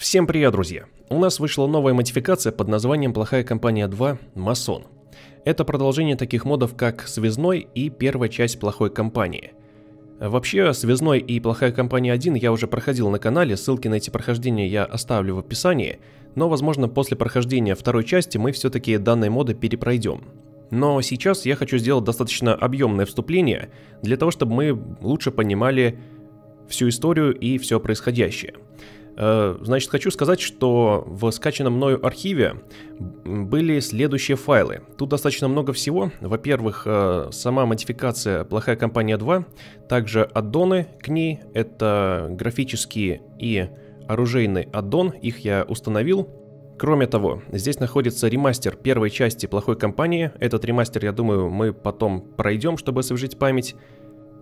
Всем привет, друзья! У нас вышла новая модификация под названием «Плохая компания 2. Масон». Это продолжение таких модов, как «Связной» и первая часть «Плохой компании». Вообще, «Связной» и «Плохая компания 1» я уже проходил на канале, ссылки на эти прохождения я оставлю в описании, но, возможно, после прохождения второй части мы все-таки данные моды перепройдем. Но сейчас я хочу сделать достаточно объемное вступление, для того, чтобы мы лучше понимали всю историю и все происходящее. Э, значит, хочу сказать, что в скачанном мною архиве были следующие файлы. Тут достаточно много всего. Во-первых, э, сама модификация «Плохая компания 2», также аддоны к ней, это графические и оружейный аддон, их я установил. Кроме того, здесь находится ремастер первой части «Плохой компании». Этот ремастер, я думаю, мы потом пройдем, чтобы освежить память.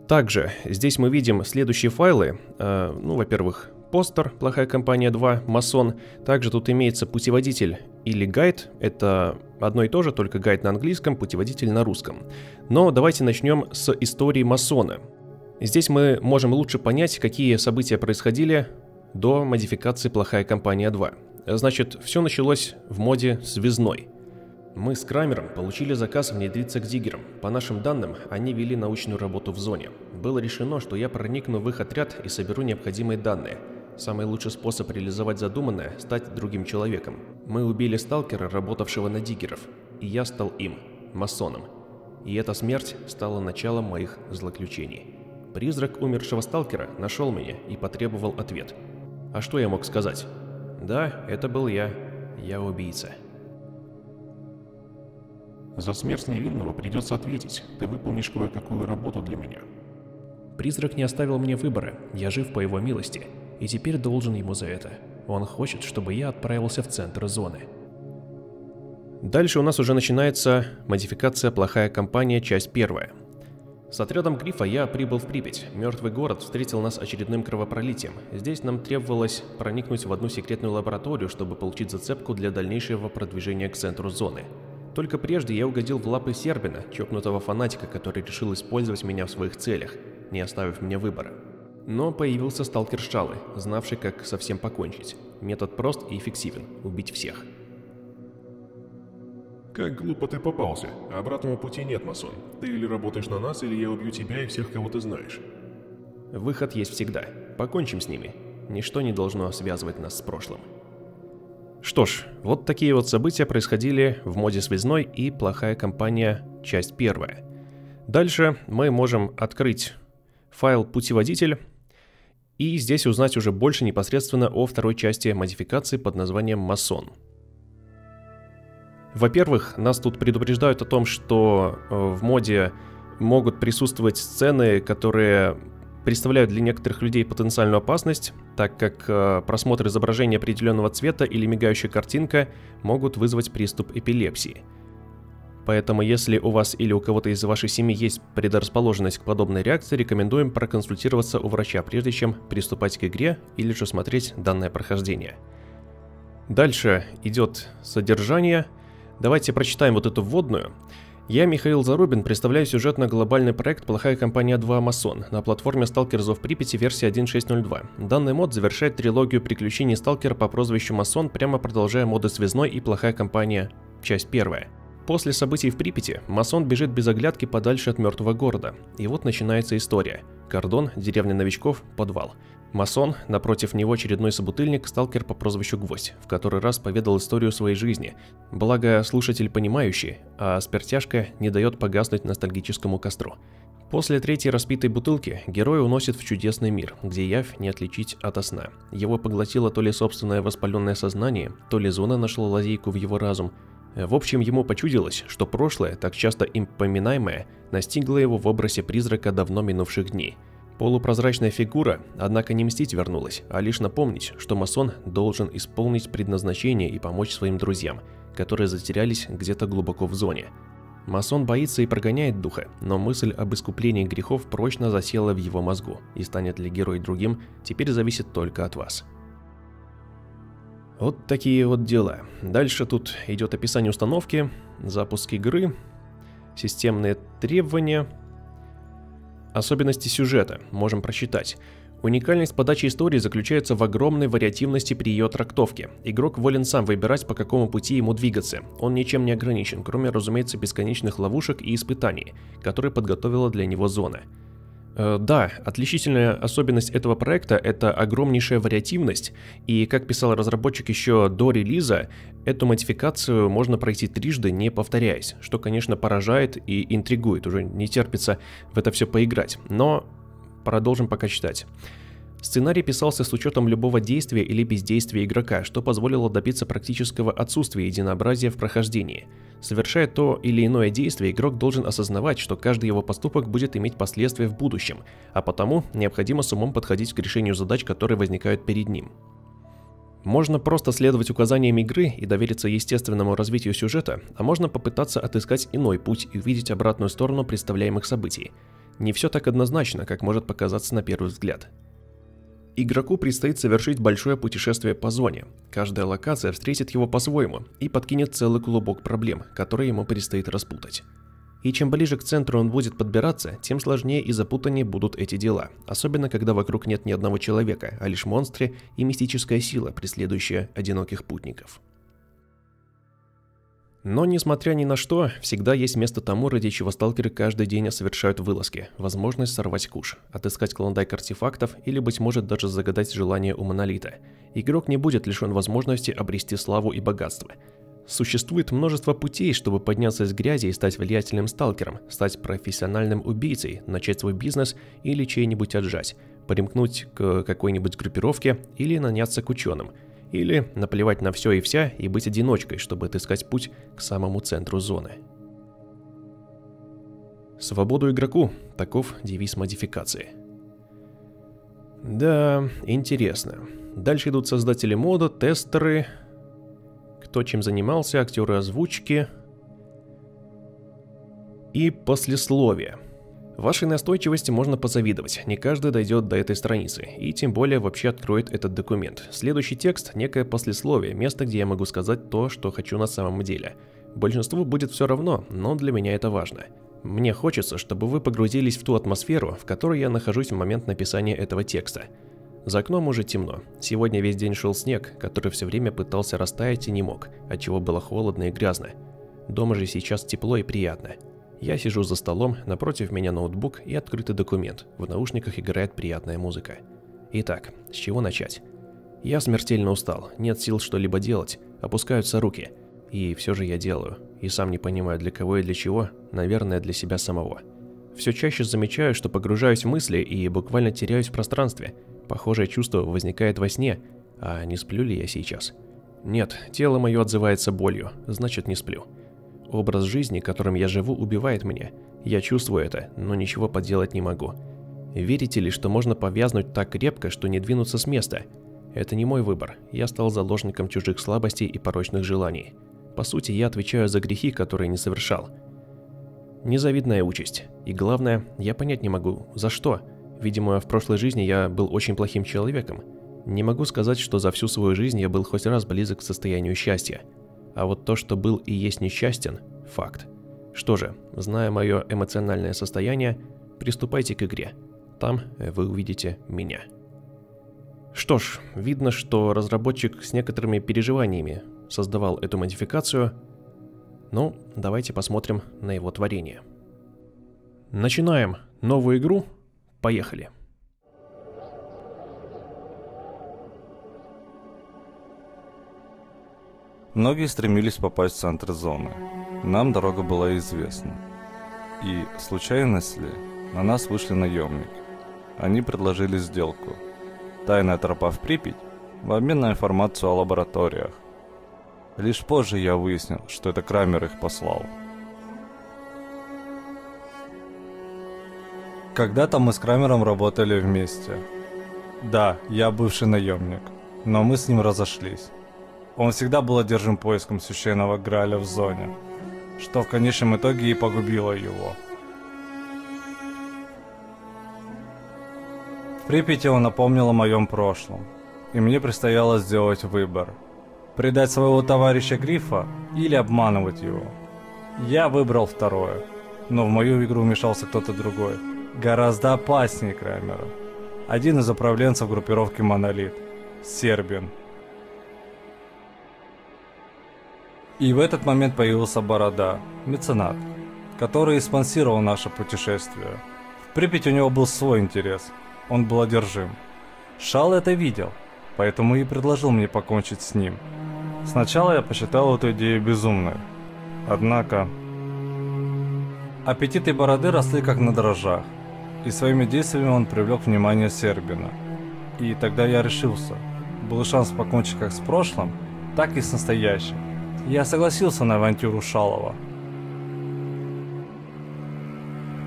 Также здесь мы видим следующие файлы. Э, ну, во-первых, Постер, плохая компания 2, масон. Также тут имеется путеводитель или гайд. Это одно и то же, только гайд на английском, путеводитель на русском. Но давайте начнем с истории масона. Здесь мы можем лучше понять, какие события происходили до модификации «Плохая компания 2». Значит, все началось в моде «Звездной». Мы с Крамером получили заказ внедриться к диггерам. По нашим данным, они вели научную работу в зоне. Было решено, что я проникну в их отряд и соберу необходимые данные – Самый лучший способ реализовать задуманное – стать другим человеком. Мы убили сталкера, работавшего на диггеров, и я стал им, масоном. И эта смерть стала началом моих злоключений. Призрак умершего сталкера нашел меня и потребовал ответ. А что я мог сказать? Да, это был я. Я убийца. За смерть невинного придется ответить. Ты выполнишь кое-какую работу для меня. Призрак не оставил мне выбора. Я жив по его милости и теперь должен ему за это. Он хочет, чтобы я отправился в центр зоны. Дальше у нас уже начинается модификация «Плохая компания. Часть первая». С отрядом Грифа я прибыл в Припять. Мертвый город встретил нас очередным кровопролитием. Здесь нам требовалось проникнуть в одну секретную лабораторию, чтобы получить зацепку для дальнейшего продвижения к центру зоны. Только прежде я угодил в лапы Сербина, чокнутого фанатика, который решил использовать меня в своих целях, не оставив мне выбора. Но появился сталкер Шалы, знавший, как совсем покончить. Метод прост и эффективен – убить всех. Как глупо ты попался. Обратного пути нет, Масон. Ты или работаешь на нас, или я убью тебя и всех, кого ты знаешь. Выход есть всегда. Покончим с ними. Ничто не должно связывать нас с прошлым. Что ж, вот такие вот события происходили в моде связной и плохая компания, часть первая. Дальше мы можем открыть файл путеводитель и здесь узнать уже больше непосредственно о второй части модификации под названием «Масон». Во-первых, нас тут предупреждают о том, что э, в моде могут присутствовать сцены, которые представляют для некоторых людей потенциальную опасность, так как э, просмотр изображения определенного цвета или мигающая картинка могут вызвать приступ эпилепсии. Поэтому если у вас или у кого-то из вашей семьи есть предрасположенность к подобной реакции, рекомендуем проконсультироваться у врача, прежде чем приступать к игре или же смотреть данное прохождение. Дальше идет содержание. Давайте прочитаем вот эту вводную. Я, Михаил Зарубин, представляю сюжетно-глобальный проект «Плохая компания 2 Масон» на платформе Stalker of Припяти версии 1.6.02. Данный мод завершает трилогию приключений Сталкера по прозвищу Масон, прямо продолжая моды «Связной» и «Плохая компания» часть первая. После событий в Припяти масон бежит без оглядки подальше от мертвого города. И вот начинается история. Кордон, деревня новичков, подвал. Масон, напротив него очередной собутыльник, сталкер по прозвищу Гвоздь, в который раз поведал историю своей жизни. Благо, слушатель понимающий, а спиртяшка не дает погаснуть ностальгическому костру. После третьей распитой бутылки герой уносит в чудесный мир, где явь не отличить от сна. Его поглотило то ли собственное воспаленное сознание, то ли зона нашла лазейку в его разум, в общем, ему почудилось, что прошлое, так часто импоминаемое, настигло его в образе призрака давно минувших дней. Полупрозрачная фигура, однако не мстить вернулась, а лишь напомнить, что масон должен исполнить предназначение и помочь своим друзьям, которые затерялись где-то глубоко в зоне. Масон боится и прогоняет духа, но мысль об искуплении грехов прочно засела в его мозгу, и станет ли герой другим, теперь зависит только от вас. Вот такие вот дела. Дальше тут идет описание установки, запуск игры, системные требования, особенности сюжета, можем прочитать. Уникальность подачи истории заключается в огромной вариативности при ее трактовке. Игрок волен сам выбирать, по какому пути ему двигаться. Он ничем не ограничен, кроме, разумеется, бесконечных ловушек и испытаний, которые подготовила для него зона. Э, да, отличительная особенность этого проекта — это огромнейшая вариативность, и, как писал разработчик еще до релиза, эту модификацию можно пройти трижды, не повторяясь, что, конечно, поражает и интригует, уже не терпится в это все поиграть. Но продолжим пока читать. Сценарий писался с учетом любого действия или бездействия игрока, что позволило добиться практического отсутствия единообразия в прохождении. Совершая то или иное действие, игрок должен осознавать, что каждый его поступок будет иметь последствия в будущем, а потому необходимо с умом подходить к решению задач, которые возникают перед ним. Можно просто следовать указаниям игры и довериться естественному развитию сюжета, а можно попытаться отыскать иной путь и увидеть обратную сторону представляемых событий. Не все так однозначно, как может показаться на первый взгляд. Игроку предстоит совершить большое путешествие по зоне. Каждая локация встретит его по-своему и подкинет целый клубок проблем, которые ему предстоит распутать. И чем ближе к центру он будет подбираться, тем сложнее и запутаннее будут эти дела, особенно когда вокруг нет ни одного человека, а лишь монстры и мистическая сила, преследующая одиноких путников. Но, несмотря ни на что, всегда есть место тому, ради чего сталкеры каждый день совершают вылазки, возможность сорвать куш, отыскать клондайк артефактов или, быть может, даже загадать желание у Монолита. Игрок не будет лишен возможности обрести славу и богатство. Существует множество путей, чтобы подняться из грязи и стать влиятельным сталкером, стать профессиональным убийцей, начать свой бизнес или чей-нибудь отжать, примкнуть к какой-нибудь группировке или наняться к ученым – или наплевать на все и вся и быть одиночкой, чтобы отыскать путь к самому центру зоны. Свободу игроку – таков девиз модификации. Да, интересно. Дальше идут создатели мода, тестеры, кто чем занимался, актеры озвучки и послесловие – Вашей настойчивости можно позавидовать, не каждый дойдет до этой страницы, и тем более вообще откроет этот документ. Следующий текст – некое послесловие, место, где я могу сказать то, что хочу на самом деле. Большинству будет все равно, но для меня это важно. Мне хочется, чтобы вы погрузились в ту атмосферу, в которой я нахожусь в момент написания этого текста. За окном уже темно. Сегодня весь день шел снег, который все время пытался растаять и не мог, отчего было холодно и грязно. Дома же сейчас тепло и приятно – я сижу за столом, напротив меня ноутбук и открытый документ. В наушниках играет приятная музыка. Итак, с чего начать? Я смертельно устал, нет сил что-либо делать, опускаются руки. И все же я делаю. И сам не понимаю, для кого и для чего, наверное, для себя самого. Все чаще замечаю, что погружаюсь в мысли и буквально теряюсь в пространстве. Похожее чувство возникает во сне. А не сплю ли я сейчас? Нет, тело мое отзывается болью, значит не сплю. Образ жизни, которым я живу, убивает меня. Я чувствую это, но ничего поделать не могу. Верите ли, что можно повязнуть так крепко, что не двинуться с места? Это не мой выбор. Я стал заложником чужих слабостей и порочных желаний. По сути, я отвечаю за грехи, которые не совершал. Незавидная участь. И главное, я понять не могу, за что. Видимо, в прошлой жизни я был очень плохим человеком. Не могу сказать, что за всю свою жизнь я был хоть раз близок к состоянию счастья а вот то, что был и есть несчастен – факт. Что же, зная мое эмоциональное состояние, приступайте к игре. Там э, вы увидите меня. Что ж, видно, что разработчик с некоторыми переживаниями создавал эту модификацию. Ну, давайте посмотрим на его творение. Начинаем новую игру. Поехали. Многие стремились попасть в центр зоны. Нам дорога была известна. И, случайность ли, на нас вышли наемники. Они предложили сделку. Тайная тропа в Припять в обмен на информацию о лабораториях. Лишь позже я выяснил, что это Крамер их послал. Когда-то мы с Крамером работали вместе. Да, я бывший наемник, но мы с ним разошлись. Он всегда был одержим поиском священного Граля в зоне, что в конечном итоге и погубило его. В Припяти он напомнил о моем прошлом, и мне предстояло сделать выбор. Предать своего товарища Грифа или обманывать его. Я выбрал второе, но в мою игру вмешался кто-то другой, гораздо опаснее Крамера. Один из управленцев группировки «Монолит» — Сербин. И в этот момент появился Борода, меценат, который и спонсировал наше путешествие. В Припяти у него был свой интерес, он был одержим. Шал это видел, поэтому и предложил мне покончить с ним. Сначала я посчитал эту идею безумной. Однако... Аппетиты Бороды росли как на дрожжах, и своими действиями он привлек внимание Сербина. И тогда я решился. Был шанс покончить как с прошлым, так и с настоящим я согласился на авантюру Шалова.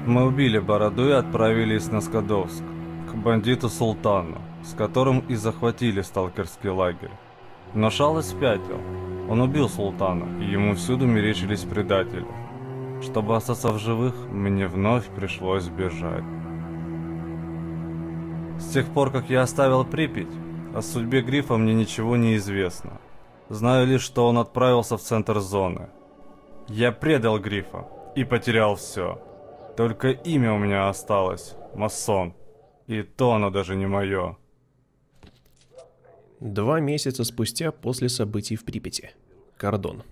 Мы убили Бороду и отправились на Скадовск, к бандиту Султану, с которым и захватили сталкерский лагерь. Но Шалов спятил. Он убил Султана, и ему всюду мерещились предатели. Чтобы остаться в живых, мне вновь пришлось бежать. С тех пор, как я оставил Припять, о судьбе Грифа мне ничего не известно. Знаю лишь, что он отправился в центр зоны. Я предал Грифа и потерял все. Только имя у меня осталось. Масон. И то оно даже не мое. Два месяца спустя после событий в Припяти. Кордон.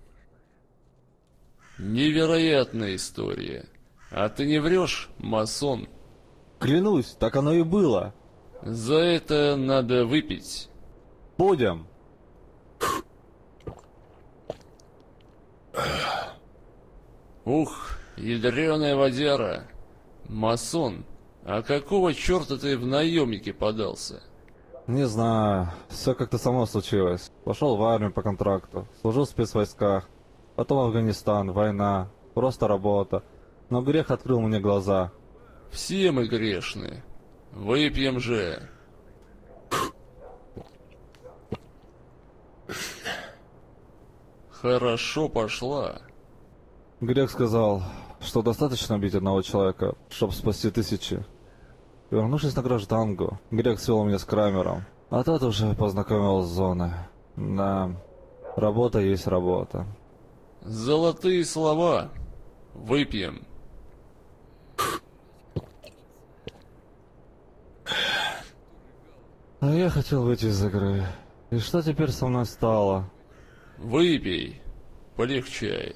Невероятная история. А ты не врешь, масон? Клянусь, так оно и было. За это надо выпить. Будем. «Ух, ядреная водяра! Масон, а какого черта ты в наемники подался?» «Не знаю. Все как-то само случилось. Пошел в армию по контракту, служил в спецвойсках, потом Афганистан, война, просто работа. Но грех открыл мне глаза». «Все мы грешны. Выпьем же!» «Хорошо пошла!» Грек сказал, что достаточно бить одного человека, чтобы спасти тысячи. Вернувшись на гражданку, Грек свел меня с Крамером, а тот уже познакомил с зоной. Да, работа есть работа. Золотые слова. Выпьем. А я хотел выйти из игры. И что теперь со мной стало? Выпей. Полегчает.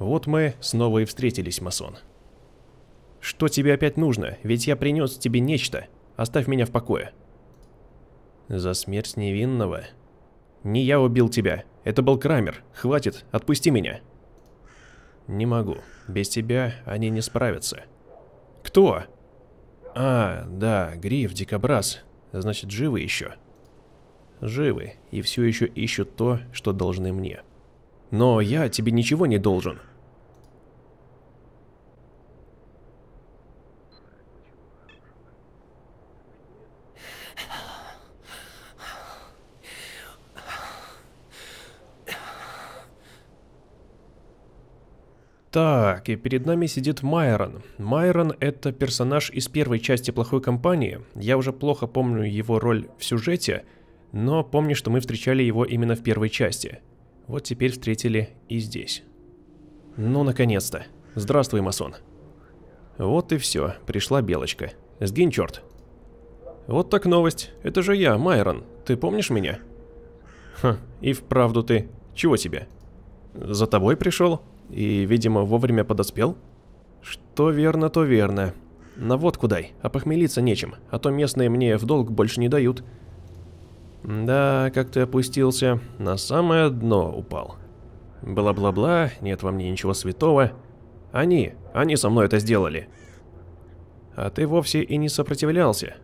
Вот мы снова и встретились, масон. Что тебе опять нужно? Ведь я принес тебе нечто. Оставь меня в покое. За смерть невинного? Не я убил тебя. Это был Крамер. Хватит, отпусти меня. Не могу. Без тебя они не справятся. Кто? А, да, Гриф, Дикобраз. Значит, живы еще. Живы и все еще ищут то, что должны мне. Но я тебе ничего не должен. Так, и перед нами сидит Майрон. Майрон — это персонаж из первой части «Плохой компании». Я уже плохо помню его роль в сюжете, но помню, что мы встречали его именно в первой части. Вот теперь встретили и здесь. Ну, наконец-то. Здравствуй, масон. Вот и все, пришла Белочка. Сгинь, черт. Вот так новость. Это же я, Майрон. Ты помнишь меня? Ха, и вправду ты. Чего тебе? За тобой пришел? и, видимо, вовремя подоспел. Что верно, то верно. На водку дай, а похмелиться нечем, а то местные мне в долг больше не дают. Да, как ты опустился, на самое дно упал. Бла-бла-бла, нет во мне ничего святого. Они, они со мной это сделали. А ты вовсе и не сопротивлялся.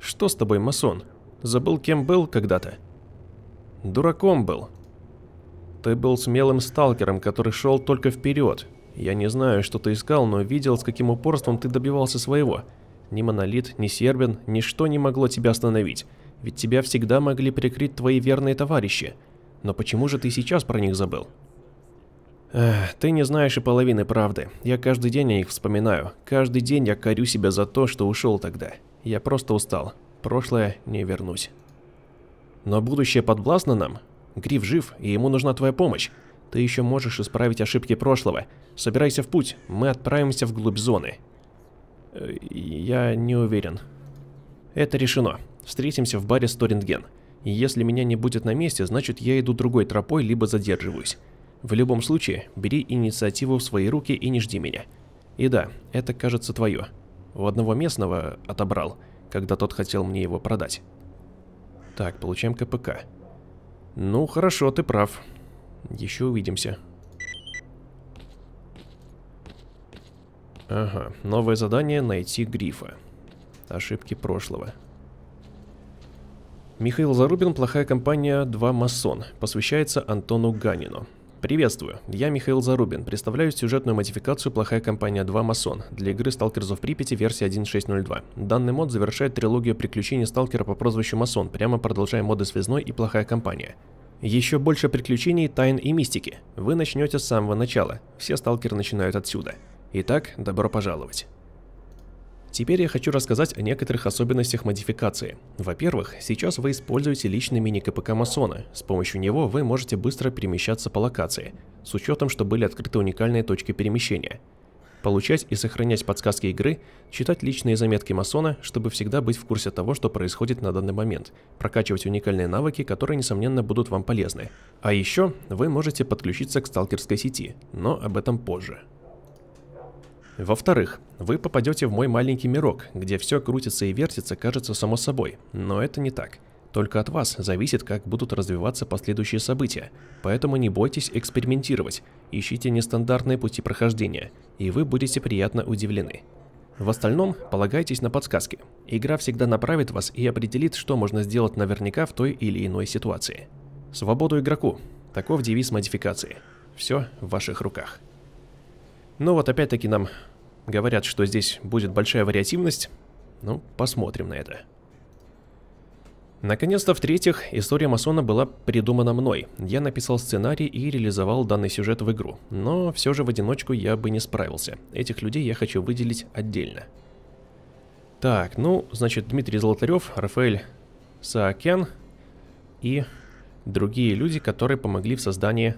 Что с тобой, масон? Забыл, кем был когда-то? Дураком был, ты был смелым сталкером, который шел только вперед. Я не знаю, что ты искал, но видел, с каким упорством ты добивался своего. Ни Монолит, ни Сербин, ничто не могло тебя остановить. Ведь тебя всегда могли прикрыть твои верные товарищи. Но почему же ты сейчас про них забыл? Эх, ты не знаешь и половины правды. Я каждый день о них вспоминаю. Каждый день я корю себя за то, что ушел тогда. Я просто устал. Прошлое не вернусь. Но будущее подвластно нам? Гриф жив, и ему нужна твоя помощь. Ты еще можешь исправить ошибки прошлого. Собирайся в путь, мы отправимся вглубь зоны. «Э, я не уверен. Это решено. Встретимся в баре Сторинген. Если меня не будет на месте, значит я иду другой тропой, либо задерживаюсь. В любом случае, бери инициативу в свои руки и не жди меня. И да, это кажется твое. У одного местного отобрал, когда тот хотел мне его продать. Так, получаем КПК. Ну, хорошо, ты прав. Еще увидимся. Ага, новое задание найти грифа. Ошибки прошлого. Михаил Зарубин, плохая компания, Два масон. Посвящается Антону Ганину. Приветствую, я Михаил Зарубин, представляю сюжетную модификацию «Плохая компания 2 Масон» для игры «Сталкерс в Припяти» версии 1.6.02. Данный мод завершает трилогию приключений сталкера по прозвищу Масон, прямо продолжая моды «Связной» и «Плохая компания». Еще больше приключений, тайн и мистики. Вы начнете с самого начала. Все сталкеры начинают отсюда. Итак, добро пожаловать. Теперь я хочу рассказать о некоторых особенностях модификации. Во-первых, сейчас вы используете личный мини-КПК Масона. С помощью него вы можете быстро перемещаться по локации, с учетом, что были открыты уникальные точки перемещения. Получать и сохранять подсказки игры, читать личные заметки Масона, чтобы всегда быть в курсе того, что происходит на данный момент, прокачивать уникальные навыки, которые, несомненно, будут вам полезны. А еще вы можете подключиться к сталкерской сети, но об этом позже. Во-вторых, вы попадете в мой маленький мирок, где все крутится и вертится, кажется само собой, но это не так. Только от вас зависит, как будут развиваться последующие события, поэтому не бойтесь экспериментировать, ищите нестандартные пути прохождения, и вы будете приятно удивлены. В остальном, полагайтесь на подсказки. Игра всегда направит вас и определит, что можно сделать наверняка в той или иной ситуации. Свободу игроку. Таков девиз модификации. Все в ваших руках. Ну вот опять-таки нам Говорят, что здесь будет большая вариативность. Ну, посмотрим на это. Наконец-то, в-третьих, история Масона была придумана мной. Я написал сценарий и реализовал данный сюжет в игру, но все же в одиночку я бы не справился. Этих людей я хочу выделить отдельно. Так, ну, значит, Дмитрий Золотарев, Рафаэль Саакян и другие люди, которые помогли в создании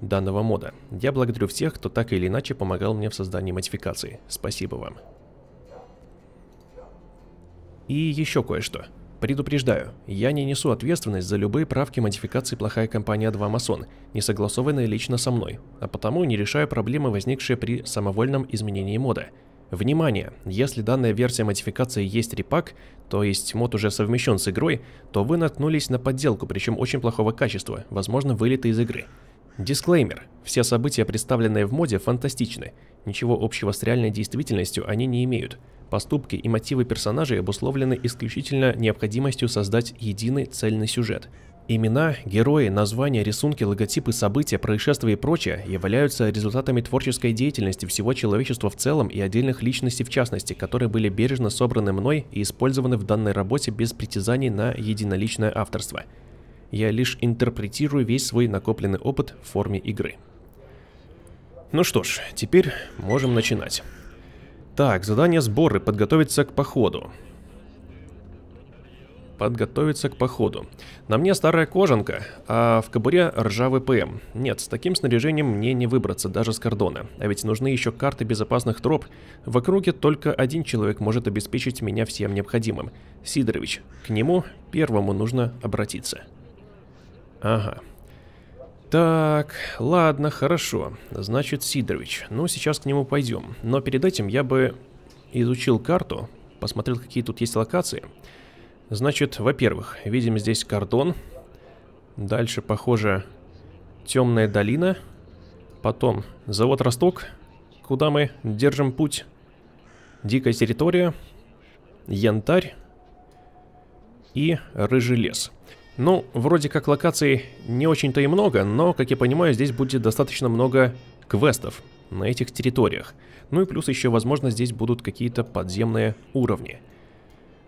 данного мода. Я благодарю всех, кто так или иначе помогал мне в создании модификации. Спасибо вам. И еще кое-что. Предупреждаю, я не несу ответственность за любые правки модификации плохая компания 2 Масон, не согласованные лично со мной, а потому не решаю проблемы, возникшие при самовольном изменении мода. Внимание! Если данная версия модификации есть репак, то есть мод уже совмещен с игрой, то вы наткнулись на подделку, причем очень плохого качества, возможно вылеты из игры. Дисклеймер. Все события, представленные в моде, фантастичны. Ничего общего с реальной действительностью они не имеют. Поступки и мотивы персонажей обусловлены исключительно необходимостью создать единый цельный сюжет. Имена, герои, названия, рисунки, логотипы, события, происшествия и прочее являются результатами творческой деятельности всего человечества в целом и отдельных личностей в частности, которые были бережно собраны мной и использованы в данной работе без притязаний на единоличное авторство. Я лишь интерпретирую весь свой накопленный опыт в форме игры. Ну что ж, теперь можем начинать. Так, задание сборы. Подготовиться к походу. Подготовиться к походу. На мне старая кожанка, а в кобуре ржавый ПМ. Нет, с таким снаряжением мне не выбраться, даже с кордона. А ведь нужны еще карты безопасных троп. В округе только один человек может обеспечить меня всем необходимым. Сидорович. К нему первому нужно обратиться. Ага. Так, ладно, хорошо. Значит, Сидорович. Ну, сейчас к нему пойдем. Но перед этим я бы изучил карту, посмотрел, какие тут есть локации. Значит, во-первых, видим здесь кордон. Дальше, похоже, темная долина. Потом завод Росток, куда мы держим путь. Дикая территория. Янтарь. И рыжий лес. Ну, вроде как локаций не очень-то и много, но, как я понимаю, здесь будет достаточно много квестов на этих территориях. Ну и плюс еще, возможно, здесь будут какие-то подземные уровни.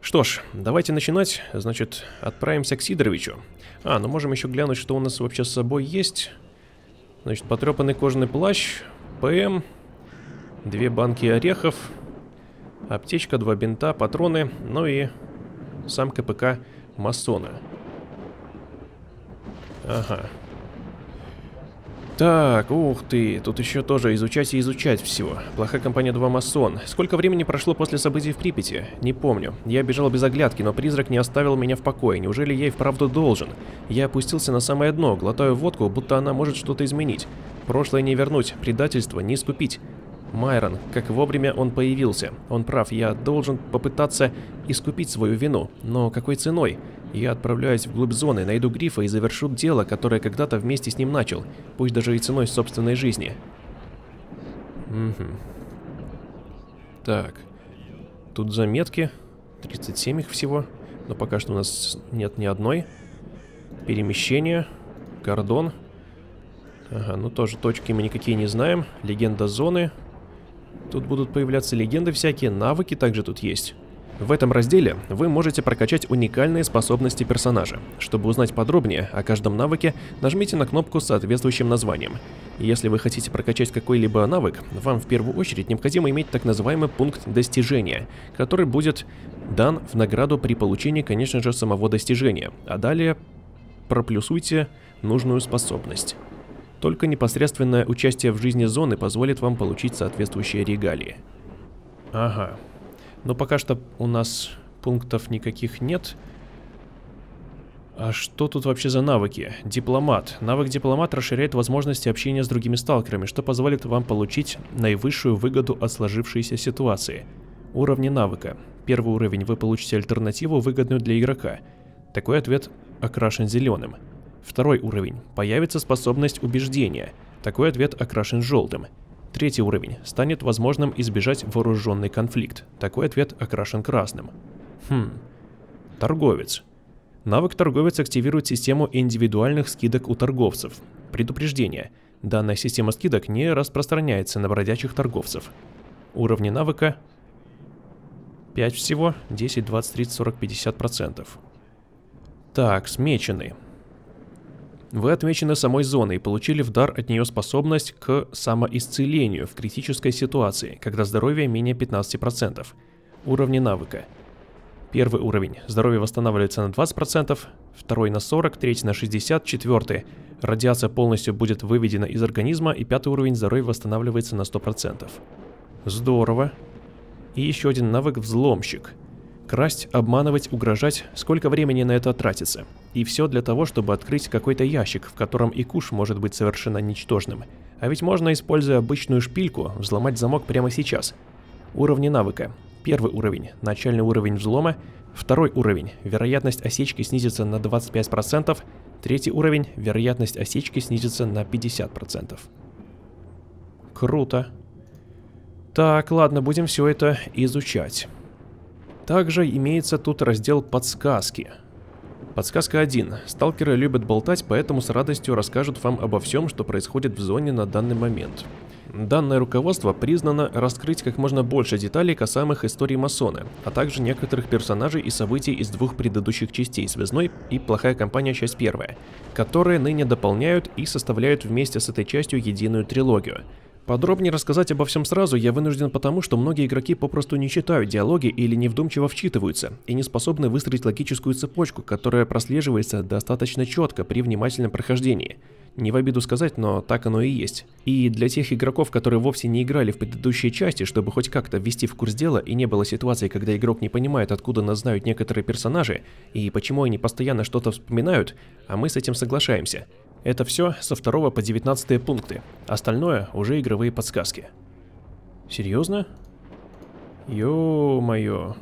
Что ж, давайте начинать. Значит, отправимся к Сидоровичу. А, ну можем еще глянуть, что у нас вообще с собой есть. Значит, потрепанный кожаный плащ, ПМ, две банки орехов, аптечка, два бинта, патроны, ну и сам КПК масона. Ага. Так, ух ты, тут еще тоже изучать и изучать всего. Плохая компания 2 Масон. Сколько времени прошло после событий в Припяти? Не помню. Я бежал без оглядки, но призрак не оставил меня в покое. Неужели я и вправду должен? Я опустился на самое дно, глотаю водку, будто она может что-то изменить. Прошлое не вернуть, предательство не искупить. Майрон, как вовремя он появился. Он прав, я должен попытаться искупить свою вину. Но какой ценой? Я отправляюсь вглубь зоны, найду Грифа и завершу дело, которое когда-то вместе с ним начал. Пусть даже и ценой собственной жизни. Угу. Так. Тут заметки. 37 их всего. Но пока что у нас нет ни одной. Перемещение. Кордон. Ага, ну тоже точки мы никакие не знаем. Легенда зоны. Тут будут появляться легенды всякие, навыки также тут есть. В этом разделе вы можете прокачать уникальные способности персонажа. Чтобы узнать подробнее о каждом навыке, нажмите на кнопку с соответствующим названием. Если вы хотите прокачать какой-либо навык, вам в первую очередь необходимо иметь так называемый пункт достижения, который будет дан в награду при получении, конечно же, самого достижения, а далее проплюсуйте нужную способность. Только непосредственное участие в жизни зоны позволит вам получить соответствующие регалии. Ага. Но пока что у нас пунктов никаких нет. А что тут вообще за навыки? Дипломат. Навык дипломат расширяет возможности общения с другими сталкерами, что позволит вам получить наивысшую выгоду от сложившейся ситуации. Уровни навыка. Первый уровень вы получите альтернативу, выгодную для игрока. Такой ответ окрашен зеленым. Второй уровень. Появится способность убеждения. Такой ответ окрашен желтым. Третий уровень. Станет возможным избежать вооруженный конфликт. Такой ответ окрашен красным. Хм. Торговец. Навык торговец активирует систему индивидуальных скидок у торговцев. Предупреждение. Данная система скидок не распространяется на бродячих торговцев. Уровни навыка 5 всего, 10, 20, 30, 40, 50 процентов. Так, смечены. Вы отмечены самой зоной и получили в дар от нее способность к самоисцелению в критической ситуации, когда здоровье менее 15%. Уровни навыка. Первый уровень. Здоровье восстанавливается на 20%, второй на 40%, третий на 60%, четвертый. Радиация полностью будет выведена из организма, и пятый уровень здоровья восстанавливается на 100%. Здорово. И еще один навык «Взломщик». Красть, обманывать, угрожать, сколько времени на это тратится. И все для того, чтобы открыть какой-то ящик, в котором и куш может быть совершенно ничтожным. А ведь можно, используя обычную шпильку, взломать замок прямо сейчас. Уровни навыка. Первый уровень – начальный уровень взлома. Второй уровень – вероятность осечки снизится на 25%. Третий уровень – вероятность осечки снизится на 50%. Круто. Так, ладно, будем все это изучать. Также имеется тут раздел «Подсказки». Подсказка 1. Сталкеры любят болтать, поэтому с радостью расскажут вам обо всем, что происходит в зоне на данный момент. Данное руководство признано раскрыть как можно больше деталей касаемых историй масона, а также некоторых персонажей и событий из двух предыдущих частей «Связной» и «Плохая компания. Часть первая», которые ныне дополняют и составляют вместе с этой частью единую трилогию – Подробнее рассказать обо всем сразу я вынужден потому, что многие игроки попросту не читают диалоги или невдумчиво вчитываются, и не способны выстроить логическую цепочку, которая прослеживается достаточно четко при внимательном прохождении. Не в обиду сказать, но так оно и есть. И для тех игроков, которые вовсе не играли в предыдущие части, чтобы хоть как-то ввести в курс дела и не было ситуации, когда игрок не понимает, откуда нас знают некоторые персонажи и почему они постоянно что-то вспоминают, а мы с этим соглашаемся. Это все со 2 по 19 пункты. Остальное уже игровые подсказки. Серьезно? Ё-моё.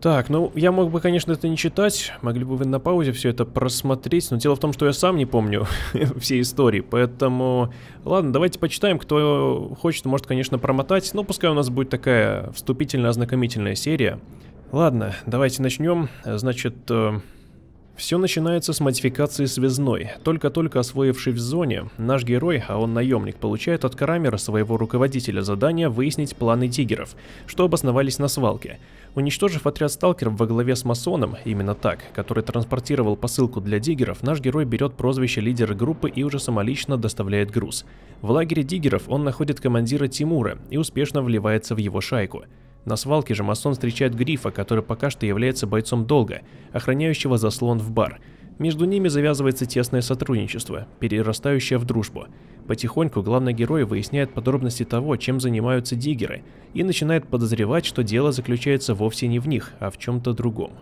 Так, ну я мог бы, конечно, это не читать, могли бы вы на паузе все это просмотреть, но дело в том, что я сам не помню все истории, поэтому... Ладно, давайте почитаем, кто хочет, может, конечно, промотать, но ну, пускай у нас будет такая вступительно-ознакомительная серия. Ладно, давайте начнем. Значит... Э, все начинается с модификации связной. Только-только освоившись в зоне, наш герой, а он наемник, получает от Карамера своего руководителя задание выяснить планы тигеров, что обосновались на свалке. Уничтожив отряд сталкеров во главе с масоном, именно так, который транспортировал посылку для диггеров, наш герой берет прозвище лидера группы и уже самолично доставляет груз. В лагере диггеров он находит командира Тимура и успешно вливается в его шайку. На свалке же масон встречает Грифа, который пока что является бойцом долга, охраняющего заслон в бар. Между ними завязывается тесное сотрудничество, перерастающее в дружбу. Потихоньку главный герой выясняет подробности того, чем занимаются диггеры, и начинает подозревать, что дело заключается вовсе не в них, а в чем-то другом.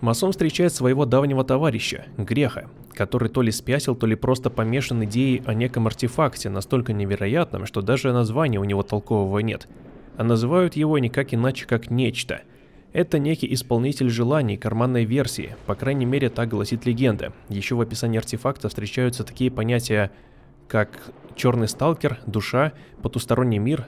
Масон встречает своего давнего товарища, Греха, который то ли спясил, то ли просто помешан идеей о неком артефакте, настолько невероятном, что даже названия у него толкового нет – а называют его никак иначе как «нечто». Это некий исполнитель желаний карманной версии, по крайней мере так гласит легенда. Еще в описании артефакта встречаются такие понятия, как «черный сталкер», «душа», «потусторонний мир»,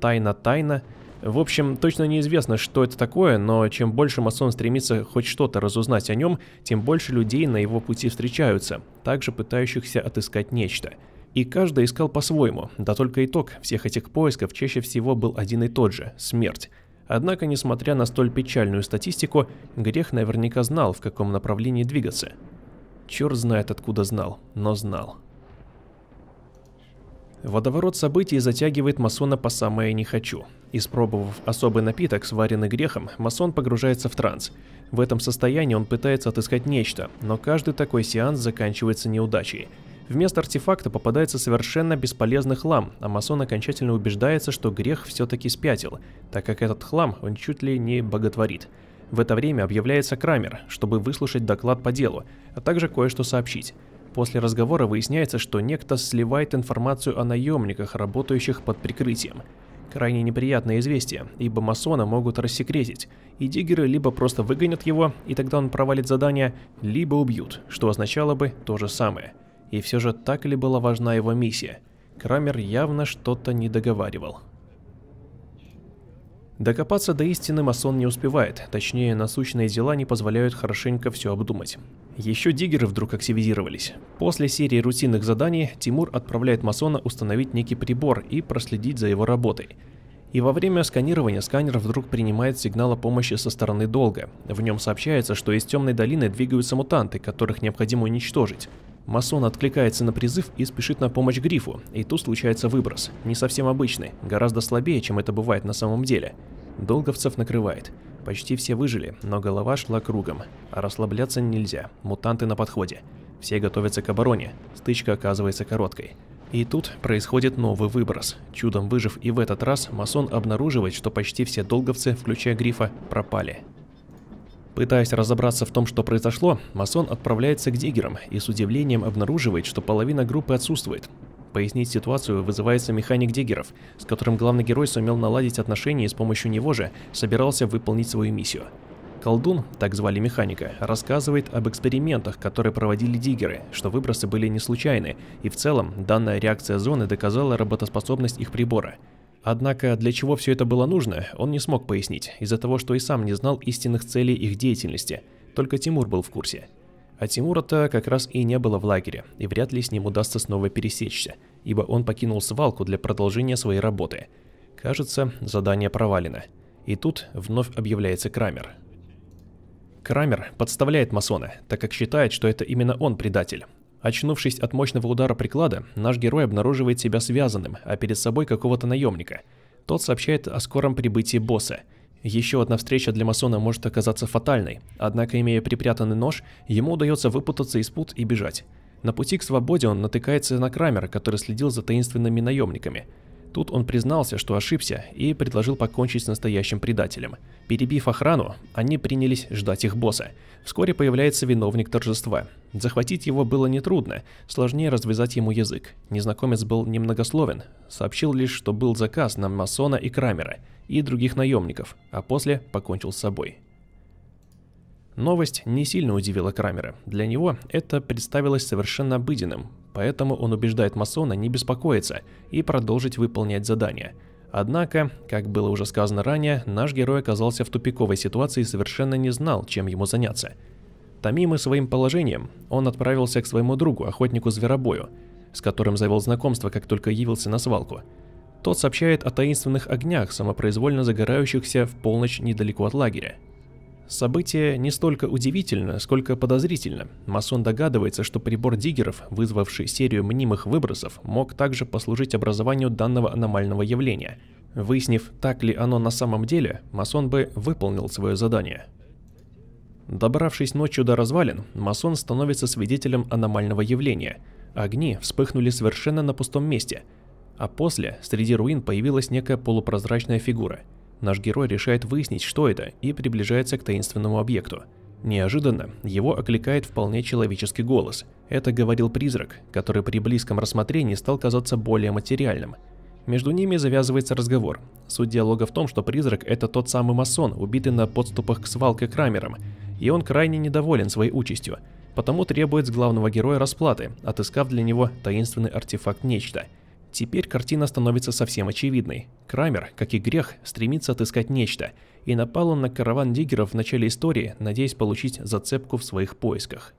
«тайна-тайна», в общем, точно неизвестно, что это такое, но чем больше масон стремится хоть что-то разузнать о нем, тем больше людей на его пути встречаются, также пытающихся отыскать нечто – и каждый искал по-своему, да только итог всех этих поисков чаще всего был один и тот же – смерть. Однако, несмотря на столь печальную статистику, Грех наверняка знал, в каком направлении двигаться. Черт знает, откуда знал, но знал. Водоворот событий затягивает масона по самое не хочу. Испробовав особый напиток, сваренный грехом, масон погружается в транс. В этом состоянии он пытается отыскать нечто, но каждый такой сеанс заканчивается неудачей – Вместо артефакта попадается совершенно бесполезный хлам, а масон окончательно убеждается, что грех все-таки спятил, так как этот хлам он чуть ли не боготворит. В это время объявляется Крамер, чтобы выслушать доклад по делу, а также кое-что сообщить. После разговора выясняется, что некто сливает информацию о наемниках, работающих под прикрытием. Крайне неприятное известие, ибо масона могут рассекретить, и диггеры либо просто выгонят его, и тогда он провалит задание, либо убьют, что означало бы то же самое. И все же так ли была важна его миссия? Крамер явно что-то не договаривал. Докопаться до истины масон не успевает, точнее, насущные дела не позволяют хорошенько все обдумать. Еще диггеры вдруг активизировались. После серии рутинных заданий Тимур отправляет масона установить некий прибор и проследить за его работой. И во время сканирования сканер вдруг принимает сигнал о помощи со стороны долга. В нем сообщается, что из темной долины двигаются мутанты, которых необходимо уничтожить. Масон откликается на призыв и спешит на помощь Грифу, и тут случается выброс, не совсем обычный, гораздо слабее, чем это бывает на самом деле. Долговцев накрывает. Почти все выжили, но голова шла кругом. А расслабляться нельзя, мутанты на подходе. Все готовятся к обороне, стычка оказывается короткой. И тут происходит новый выброс. Чудом выжив и в этот раз, Масон обнаруживает, что почти все долговцы, включая Грифа, пропали. Пытаясь разобраться в том, что произошло, масон отправляется к диггерам и с удивлением обнаруживает, что половина группы отсутствует. Пояснить ситуацию вызывается механик диггеров, с которым главный герой сумел наладить отношения и с помощью него же собирался выполнить свою миссию. Колдун, так звали механика, рассказывает об экспериментах, которые проводили диггеры, что выбросы были не случайны, и в целом данная реакция зоны доказала работоспособность их прибора – Однако, для чего все это было нужно, он не смог пояснить, из-за того, что и сам не знал истинных целей их деятельности, только Тимур был в курсе. А Тимура-то как раз и не было в лагере, и вряд ли с ним удастся снова пересечься, ибо он покинул свалку для продолжения своей работы. Кажется, задание провалено. И тут вновь объявляется Крамер. Крамер подставляет масона, так как считает, что это именно он предатель, Очнувшись от мощного удара приклада, наш герой обнаруживает себя связанным, а перед собой какого-то наемника. Тот сообщает о скором прибытии босса. Еще одна встреча для масона может оказаться фатальной, однако имея припрятанный нож, ему удается выпутаться из пут и бежать. На пути к свободе он натыкается на Крамера, который следил за таинственными наемниками. Тут он признался, что ошибся, и предложил покончить с настоящим предателем. Перебив охрану, они принялись ждать их босса. Вскоре появляется виновник торжества. Захватить его было нетрудно, сложнее развязать ему язык. Незнакомец был немногословен, сообщил лишь, что был заказ на масона и крамера, и других наемников, а после покончил с собой. Новость не сильно удивила Крамера. Для него это представилось совершенно обыденным, Поэтому он убеждает масона не беспокоиться и продолжить выполнять задание. Однако, как было уже сказано ранее, наш герой оказался в тупиковой ситуации и совершенно не знал, чем ему заняться. Томимый своим положением, он отправился к своему другу, охотнику-зверобою, с которым завел знакомство, как только явился на свалку. Тот сообщает о таинственных огнях, самопроизвольно загорающихся в полночь недалеко от лагеря, Событие не столько удивительно, сколько подозрительно. Масон догадывается, что прибор диггеров, вызвавший серию мнимых выбросов, мог также послужить образованию данного аномального явления. Выяснив, так ли оно на самом деле, масон бы выполнил свое задание. Добравшись ночью до развалин, масон становится свидетелем аномального явления. Огни вспыхнули совершенно на пустом месте, а после среди руин появилась некая полупрозрачная фигура – наш герой решает выяснить, что это, и приближается к таинственному объекту. Неожиданно его окликает вполне человеческий голос. Это говорил призрак, который при близком рассмотрении стал казаться более материальным. Между ними завязывается разговор. Суть диалога в том, что призрак – это тот самый масон, убитый на подступах к свалке Крамером, и он крайне недоволен своей участью, потому требует с главного героя расплаты, отыскав для него таинственный артефакт нечто – Теперь картина становится совсем очевидной. Крамер, как и грех, стремится отыскать нечто, и напал он на караван диггеров в начале истории, надеясь получить зацепку в своих поисках.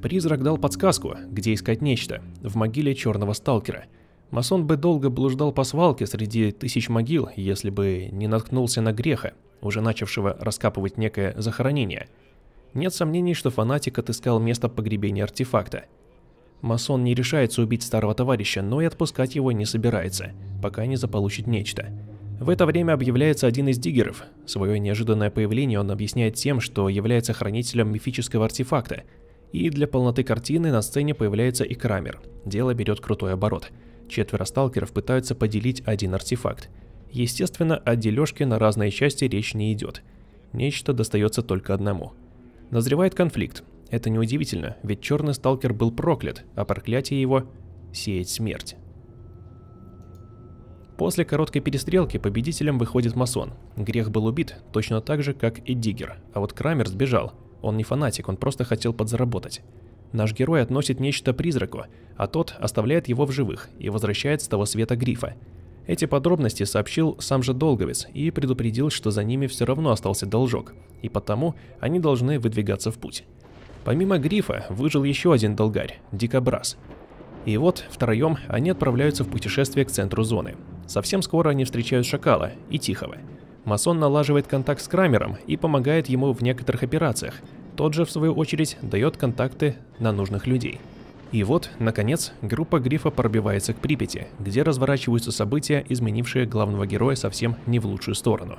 Призрак дал подсказку, где искать нечто, в могиле черного сталкера. Масон бы долго блуждал по свалке среди тысяч могил, если бы не наткнулся на греха, уже начавшего раскапывать некое захоронение. Нет сомнений, что фанатик отыскал место погребения артефакта – Масон не решается убить старого товарища, но и отпускать его не собирается, пока не заполучит нечто. В это время объявляется один из диггеров. Свое неожиданное появление он объясняет тем, что является хранителем мифического артефакта. И для полноты картины на сцене появляется и Крамер. Дело берет крутой оборот. Четверо сталкеров пытаются поделить один артефакт. Естественно, о дележке на разные части речь не идет. Нечто достается только одному. Назревает конфликт. Это неудивительно, ведь черный сталкер был проклят, а проклятие его – сеять смерть. После короткой перестрелки победителем выходит масон. Грех был убит, точно так же, как и Диггер, а вот Крамер сбежал. Он не фанатик, он просто хотел подзаработать. Наш герой относит нечто призраку, а тот оставляет его в живых и возвращает с того света грифа. Эти подробности сообщил сам же Долговец и предупредил, что за ними все равно остался должок, и потому они должны выдвигаться в путь. Помимо Грифа, выжил еще один долгарь, Дикобраз. И вот, втроем, они отправляются в путешествие к центру зоны. Совсем скоро они встречают Шакала и Тихого. Масон налаживает контакт с Крамером и помогает ему в некоторых операциях. Тот же, в свою очередь, дает контакты на нужных людей. И вот, наконец, группа Грифа пробивается к Припяти, где разворачиваются события, изменившие главного героя совсем не в лучшую сторону.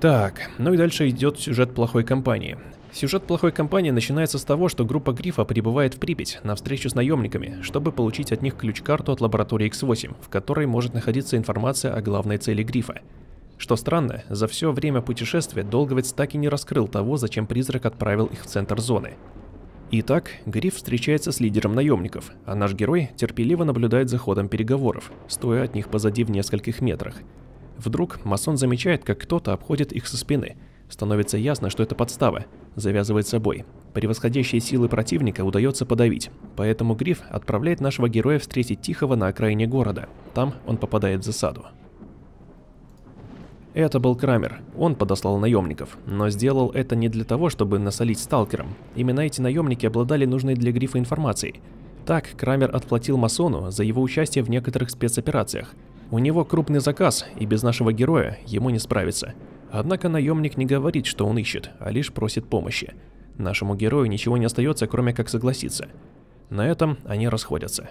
Так, ну и дальше идет сюжет плохой компании. Сюжет плохой компании начинается с того, что группа Грифа прибывает в Припять на встречу с наемниками, чтобы получить от них ключ-карту от лаборатории X8, в которой может находиться информация о главной цели Грифа. Что странно, за все время путешествия Долговец так и не раскрыл того, зачем призрак отправил их в центр зоны. Итак, Гриф встречается с лидером наемников, а наш герой терпеливо наблюдает за ходом переговоров, стоя от них позади в нескольких метрах. Вдруг масон замечает, как кто-то обходит их со спины – Становится ясно, что это подстава. Завязывается бой. Превосходящие силы противника удается подавить, поэтому Гриф отправляет нашего героя встретить Тихого на окраине города. Там он попадает в засаду. Это был Крамер. Он подослал наемников, но сделал это не для того, чтобы насолить сталкерам. Именно эти наемники обладали нужной для Грифа информацией. Так, Крамер отплатил масону за его участие в некоторых спецоперациях. У него крупный заказ, и без нашего героя ему не справиться. Однако наемник не говорит, что он ищет, а лишь просит помощи. Нашему герою ничего не остается, кроме как согласиться. На этом они расходятся.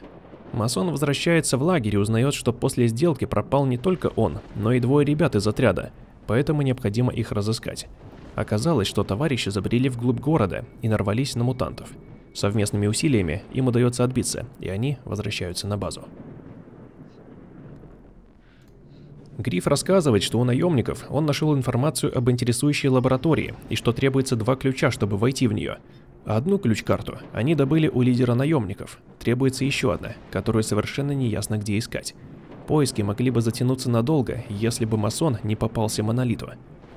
Масон возвращается в лагерь и узнает, что после сделки пропал не только он, но и двое ребят из отряда, поэтому необходимо их разыскать. Оказалось, что товарищи забрели вглубь города и нарвались на мутантов. Совместными усилиями им удается отбиться, и они возвращаются на базу. Гриф рассказывает, что у наемников он нашел информацию об интересующей лаборатории и что требуется два ключа, чтобы войти в нее. Одну ключ-карту они добыли у лидера наемников, требуется еще одна, которую совершенно неясно где искать. Поиски могли бы затянуться надолго, если бы масон не попался монолиту.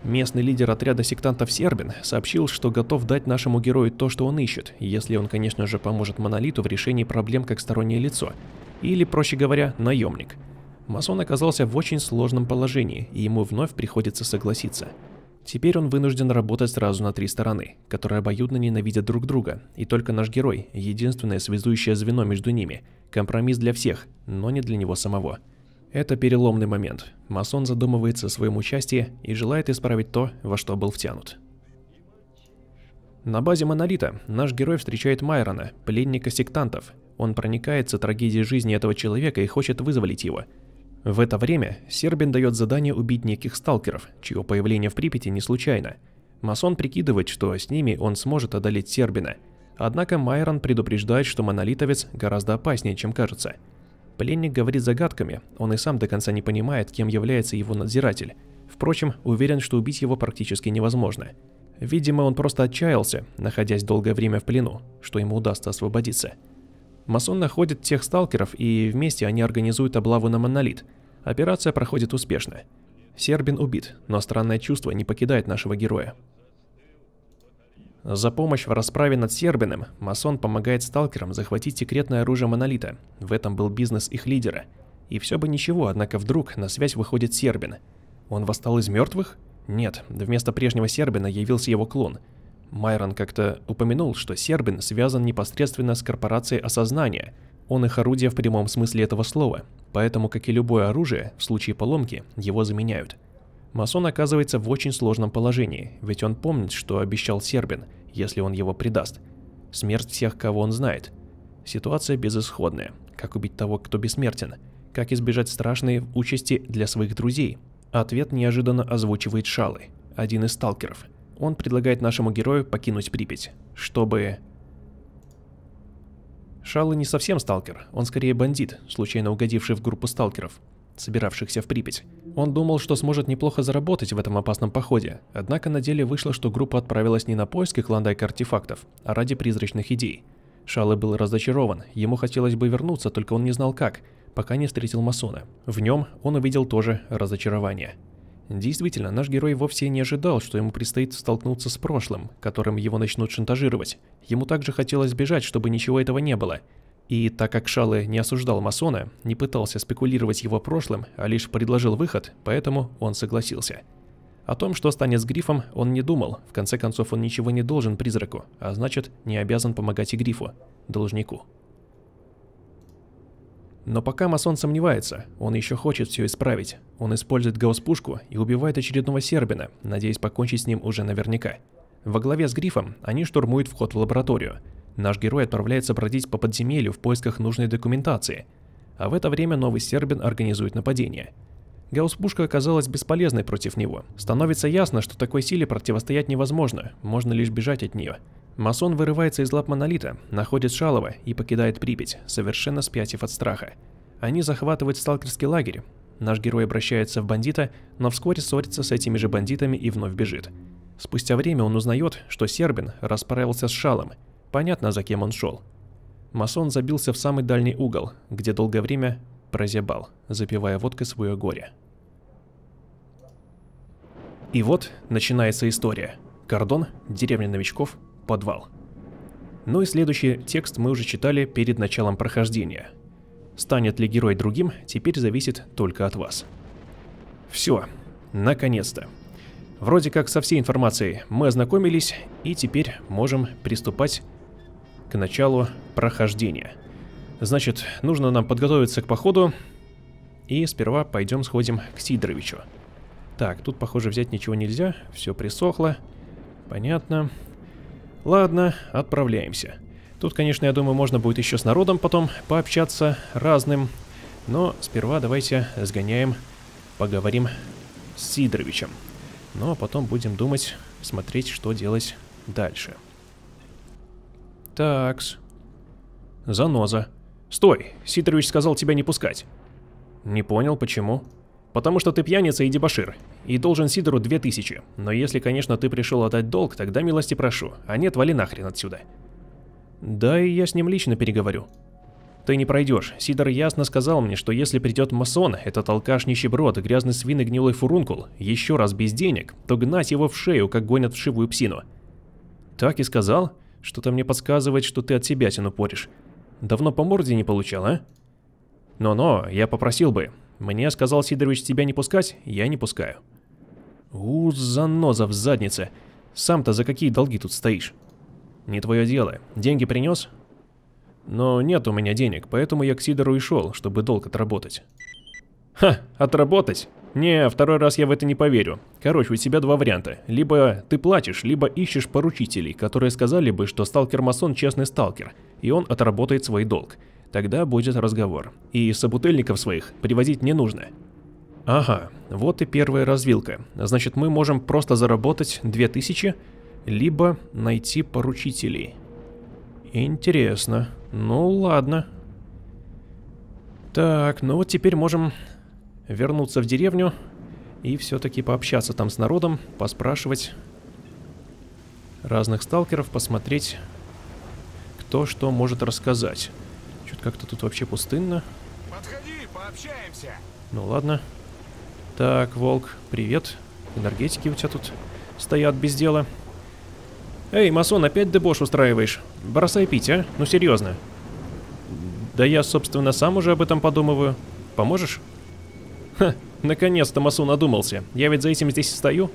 Местный лидер отряда сектантов Сербин сообщил, что готов дать нашему герою то, что он ищет, если он, конечно же, поможет Монолиту в решении проблем как стороннее лицо, или, проще говоря, наемник – Масон оказался в очень сложном положении, и ему вновь приходится согласиться. Теперь он вынужден работать сразу на три стороны, которые обоюдно ненавидят друг друга, и только наш герой – единственное связующее звено между ними, компромисс для всех, но не для него самого. Это переломный момент. Масон задумывается о своем участии и желает исправить то, во что был втянут. На базе Монолита наш герой встречает Майрона, пленника сектантов. Он проникается трагедией жизни этого человека и хочет вызволить его – в это время Сербин дает задание убить неких сталкеров, чье появление в Припяти не случайно. Масон прикидывает, что с ними он сможет одолеть Сербина. Однако Майрон предупреждает, что монолитовец гораздо опаснее, чем кажется. Пленник говорит загадками, он и сам до конца не понимает, кем является его надзиратель. Впрочем, уверен, что убить его практически невозможно. Видимо, он просто отчаялся, находясь долгое время в плену, что ему удастся освободиться – Масон находит тех сталкеров, и вместе они организуют облаву на монолит. Операция проходит успешно. Сербин убит, но странное чувство не покидает нашего героя. За помощь в расправе над Сербиным масон помогает сталкерам захватить секретное оружие Монолита. В этом был бизнес их лидера. И все бы ничего, однако вдруг на связь выходит Сербин. Он восстал из мертвых? Нет, вместо прежнего Сербина явился его клон – Майрон как-то упомянул, что Сербин связан непосредственно с корпорацией осознания. Он их орудие в прямом смысле этого слова, поэтому, как и любое оружие, в случае поломки его заменяют. Масон оказывается в очень сложном положении, ведь он помнит, что обещал Сербин, если он его предаст. Смерть всех, кого он знает. Ситуация безысходная. Как убить того, кто бессмертен? Как избежать страшной участи для своих друзей? Ответ неожиданно озвучивает Шалы, один из сталкеров – он предлагает нашему герою покинуть Припять, чтобы... Шалы не совсем сталкер, он скорее бандит, случайно угодивший в группу сталкеров, собиравшихся в Припять. Он думал, что сможет неплохо заработать в этом опасном походе, однако на деле вышло, что группа отправилась не на поиски клондайка артефактов, а ради призрачных идей. Шалы был разочарован, ему хотелось бы вернуться, только он не знал как, пока не встретил масона. В нем он увидел тоже разочарование. Действительно, наш герой вовсе не ожидал, что ему предстоит столкнуться с прошлым, которым его начнут шантажировать. Ему также хотелось бежать, чтобы ничего этого не было. И так как Шалы не осуждал масона, не пытался спекулировать его прошлым, а лишь предложил выход, поэтому он согласился. О том, что станет с Грифом, он не думал, в конце концов он ничего не должен призраку, а значит не обязан помогать и Грифу, должнику. Но пока масон сомневается, он еще хочет все исправить. Он использует гаусс-пушку и убивает очередного сербина, надеясь покончить с ним уже наверняка. Во главе с Грифом они штурмуют вход в лабораторию. Наш герой отправляется бродить по подземелью в поисках нужной документации. А в это время новый сербин организует нападение. Гаусс-пушка оказалась бесполезной против него. Становится ясно, что такой силе противостоять невозможно, можно лишь бежать от нее. Масон вырывается из лап Монолита, находит Шалова и покидает Припять, совершенно спятив от страха. Они захватывают сталкерский лагерь. Наш герой обращается в бандита, но вскоре ссорится с этими же бандитами и вновь бежит. Спустя время он узнает, что Сербин расправился с Шалом. Понятно, за кем он шел. Масон забился в самый дальний угол, где долгое время прозябал, запивая водкой свое горе. И вот начинается история. Кордон, деревня новичков, подвал. Ну и следующий текст мы уже читали перед началом прохождения. Станет ли герой другим, теперь зависит только от вас. Все, наконец-то. Вроде как со всей информацией мы ознакомились и теперь можем приступать к началу прохождения. Значит, нужно нам подготовиться к походу и сперва пойдем сходим к Сидоровичу. Так, тут, похоже, взять ничего нельзя, все присохло. Понятно. Ладно, отправляемся. Тут, конечно, я думаю, можно будет еще с народом потом пообщаться разным. Но сперва давайте сгоняем, поговорим с Сидоровичем. Ну а потом будем думать, смотреть, что делать дальше. Такс. Заноза. Стой, Сидорович сказал тебя не пускать. Не понял, почему? Почему? Потому что ты пьяница и дебошир, и должен Сидору две тысячи. Но если, конечно, ты пришел отдать долг, тогда милости прошу, а нет, вали нахрен отсюда. Да и я с ним лично переговорю. Ты не пройдешь. Сидор ясно сказал мне, что если придет масон, этот алкаш нищеброд, грязный свин и гнилый фурункул, еще раз без денег, то гнать его в шею, как гонят вшивую псину. Так и сказал? Что-то мне подсказывает, что ты от себя тяну поришь. Давно по морде не получал, а? Но-но, я попросил бы, мне сказал Сидорович тебя не пускать, я не пускаю. У, заноза в заднице. Сам-то за какие долги тут стоишь? Не твое дело. Деньги принес? Но нет у меня денег, поэтому я к Сидору и шел, чтобы долг отработать. Ха, отработать? Не, второй раз я в это не поверю. Короче, у тебя два варианта. Либо ты платишь, либо ищешь поручителей, которые сказали бы, что сталкер-масон честный сталкер, и он отработает свой долг. Тогда будет разговор. И собутыльников своих привозить не нужно. Ага, вот и первая развилка. Значит, мы можем просто заработать 2000, либо найти поручителей. Интересно. Ну ладно. Так, ну вот теперь можем вернуться в деревню и все-таки пообщаться там с народом, поспрашивать разных сталкеров, посмотреть, кто что может рассказать. Как-то тут вообще пустынно. Подходи, пообщаемся. Ну ладно. Так, Волк, привет. Энергетики у тебя тут стоят без дела. Эй, масон, опять дебош устраиваешь? Бросай пить, а? Ну серьезно. Да я, собственно, сам уже об этом подумываю. Поможешь? Ха, наконец-то масон одумался. Я ведь за этим здесь и стою.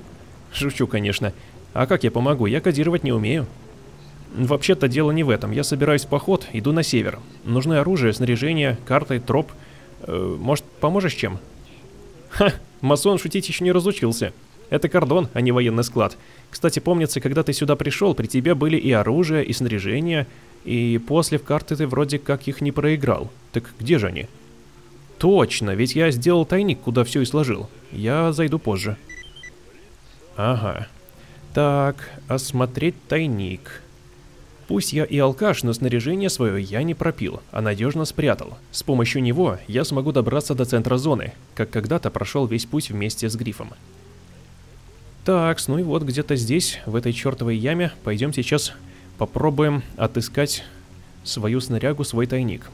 Шучу, конечно. А как я помогу? Я кодировать не умею. Вообще-то дело не в этом. Я собираюсь в поход, иду на север. Нужны оружие, снаряжение, карты, троп. Э, может, поможешь чем? Ха, масон шутить еще не разучился. Это кордон, а не военный склад. Кстати, помнится, когда ты сюда пришел, при тебе были и оружие, и снаряжение, и после в карты ты вроде как их не проиграл. Так где же они? Точно, ведь я сделал тайник, куда все и сложил. Я зайду позже. Ага. Так, осмотреть тайник. Пусть я и алкаш, но снаряжение свое я не пропил, а надежно спрятал. С помощью него я смогу добраться до центра зоны, как когда-то прошел весь путь вместе с грифом. Так, ну и вот где-то здесь, в этой чертовой яме, пойдем сейчас попробуем отыскать свою снарягу, свой тайник.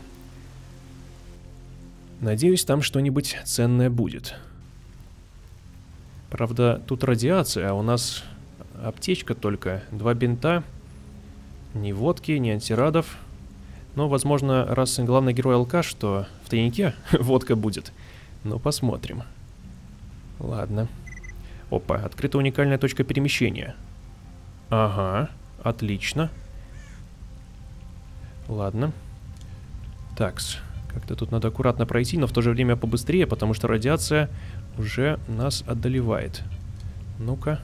Надеюсь, там что-нибудь ценное будет. Правда, тут радиация, а у нас аптечка только, два бинта... Ни водки, ни антирадов. Но, возможно, раз главный герой алкаш, что в тайнике водка будет. Но ну, посмотрим. Ладно. Опа, открыта уникальная точка перемещения. Ага, отлично. Ладно. Такс. Как-то тут надо аккуратно пройти, но в то же время побыстрее, потому что радиация уже нас одолевает. Ну-ка.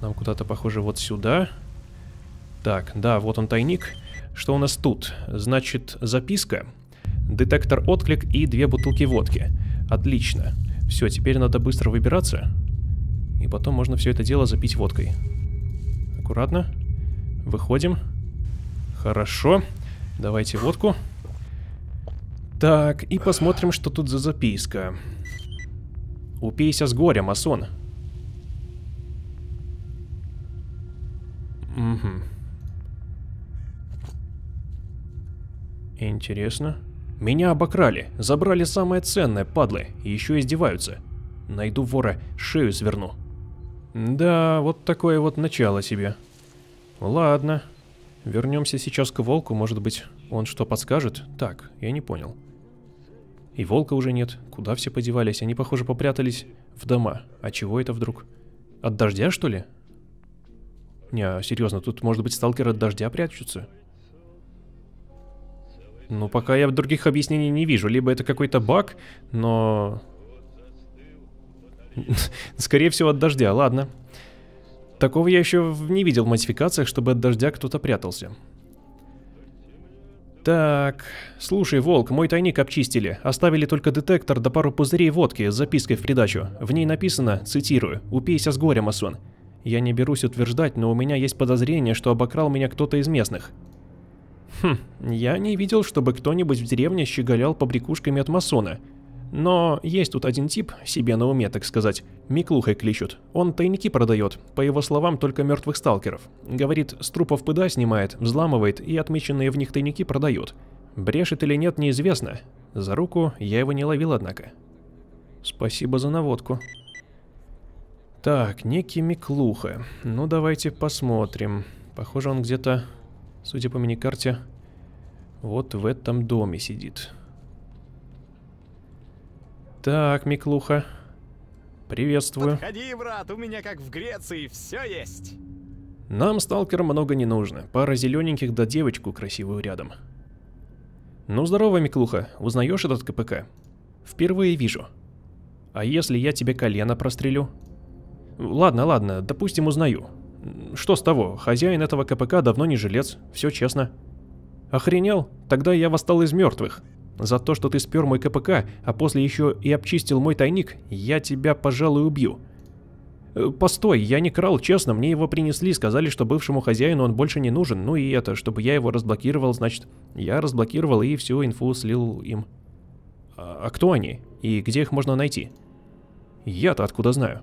Нам куда-то, похоже, вот сюда. Сюда. Так, да, вот он тайник. Что у нас тут? Значит, записка, детектор отклик и две бутылки водки. Отлично. Все, теперь надо быстро выбираться. И потом можно все это дело запить водкой. Аккуратно. Выходим. Хорошо. Давайте водку. Так, и посмотрим, что тут за записка. Упейся с горя, масон. Угу. Интересно. Меня обокрали, забрали самое ценное, падлы, и еще издеваются. Найду вора, шею сверну. Да, вот такое вот начало себе. Ладно. Вернемся сейчас к волку, может быть, он что подскажет? Так, я не понял. И волка уже нет. Куда все подевались? Они, похоже, попрятались в дома. А чего это вдруг? От дождя, что ли? Не, а серьезно, тут, может быть, сталкеры от дождя прячутся? Ну, пока я других объяснений не вижу. Либо это какой-то баг, но... Скорее всего, от дождя, ладно. Такого я еще не видел в модификациях, чтобы от дождя кто-то прятался. Так, слушай, Волк, мой тайник обчистили. Оставили только детектор да пару пузырей водки с запиской в придачу. В ней написано, цитирую, «Упейся с горя, масон». Я не берусь утверждать, но у меня есть подозрение, что обокрал меня кто-то из местных. Хм, я не видел, чтобы кто-нибудь в деревне щеголял побрякушками от масона. Но есть тут один тип, себе на уме, так сказать. Миклухой кличут. Он тайники продает, по его словам, только мертвых сталкеров. Говорит, с трупов пыда снимает, взламывает и отмеченные в них тайники продает. Брешет или нет, неизвестно. За руку я его не ловил, однако. Спасибо за наводку. Так, некий Миклуха. Ну, давайте посмотрим. Похоже, он где-то, судя по мини карте вот в этом доме сидит. Так, Миклуха. Приветствую. Подходи, брат, у меня как в Греции все есть. Нам, сталкерам много не нужно. Пара зелененьких да девочку красивую рядом. Ну здорово, Миклуха, узнаешь этот КПК? Впервые вижу. А если я тебе колено прострелю? Ладно, ладно, допустим, узнаю. Что с того, хозяин этого КПК давно не жилец, все честно. Охренел? Тогда я восстал из мертвых. За то, что ты спер мой КПК, а после еще и обчистил мой тайник, я тебя, пожалуй, убью. Э, постой, я не крал, честно, мне его принесли, сказали, что бывшему хозяину он больше не нужен, ну и это, чтобы я его разблокировал, значит, я разблокировал и всю инфу слил им. А, а кто они? И где их можно найти? Я-то откуда знаю?